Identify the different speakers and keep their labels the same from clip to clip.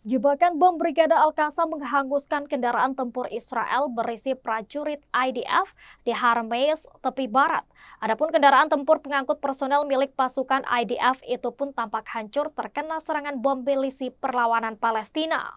Speaker 1: Jebakan bom Brigade Al-Qassam menghanguskan kendaraan tempur Israel berisi prajurit IDF di Harmeis, tepi barat. Adapun kendaraan tempur pengangkut personel milik pasukan IDF itu pun tampak hancur terkena serangan bom milisi perlawanan Palestina.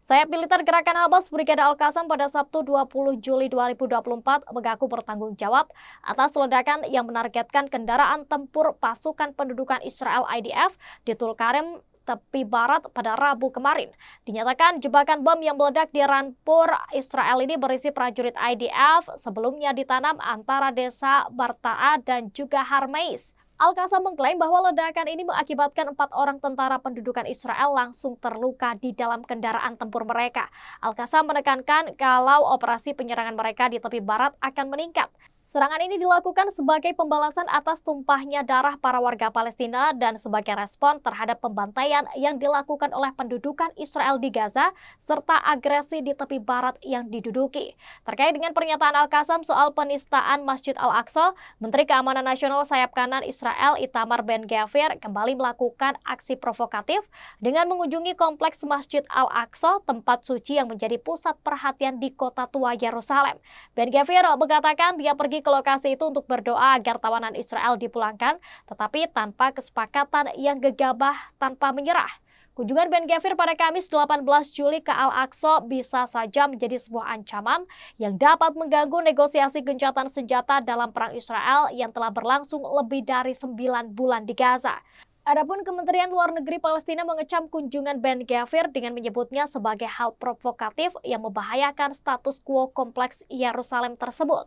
Speaker 1: Sayap militer gerakan Hamas Brigade Al-Qassam pada Sabtu 20 Juli 2024 mengaku bertanggung jawab atas ledakan yang menargetkan kendaraan tempur pasukan pendudukan Israel IDF di Tulkarem, tepi barat pada Rabu kemarin. Dinyatakan jebakan bom yang meledak di Ranpur, Israel ini berisi prajurit IDF sebelumnya ditanam antara desa Barta'a dan juga Harmeis. al qasam mengklaim bahwa ledakan ini mengakibatkan empat orang tentara pendudukan Israel langsung terluka di dalam kendaraan tempur mereka. al qasam menekankan kalau operasi penyerangan mereka di tepi barat akan meningkat. Serangan ini dilakukan sebagai pembalasan atas tumpahnya darah para warga Palestina dan sebagai respon terhadap pembantaian yang dilakukan oleh pendudukan Israel di Gaza serta agresi di tepi barat yang diduduki. Terkait dengan pernyataan Al-Qasam soal penistaan Masjid Al-Aqsa, Menteri Keamanan Nasional Sayap Kanan Israel Itamar Ben-Gavir kembali melakukan aksi provokatif dengan mengunjungi kompleks Masjid Al-Aqsa, tempat suci yang menjadi pusat perhatian di kota tua Yerusalem. Ben Gavir mengatakan dia pergi ke lokasi itu untuk berdoa agar tawanan Israel dipulangkan, tetapi tanpa kesepakatan yang gegabah tanpa menyerah. Kunjungan Ben Gavir pada Kamis 18 Juli ke Al-Aqsa bisa saja menjadi sebuah ancaman yang dapat mengganggu negosiasi gencatan senjata dalam perang Israel yang telah berlangsung lebih dari 9 bulan di Gaza. Adapun Kementerian Luar Negeri Palestina mengecam kunjungan Ben Gavir dengan menyebutnya sebagai hal provokatif yang membahayakan status quo kompleks Yerusalem tersebut.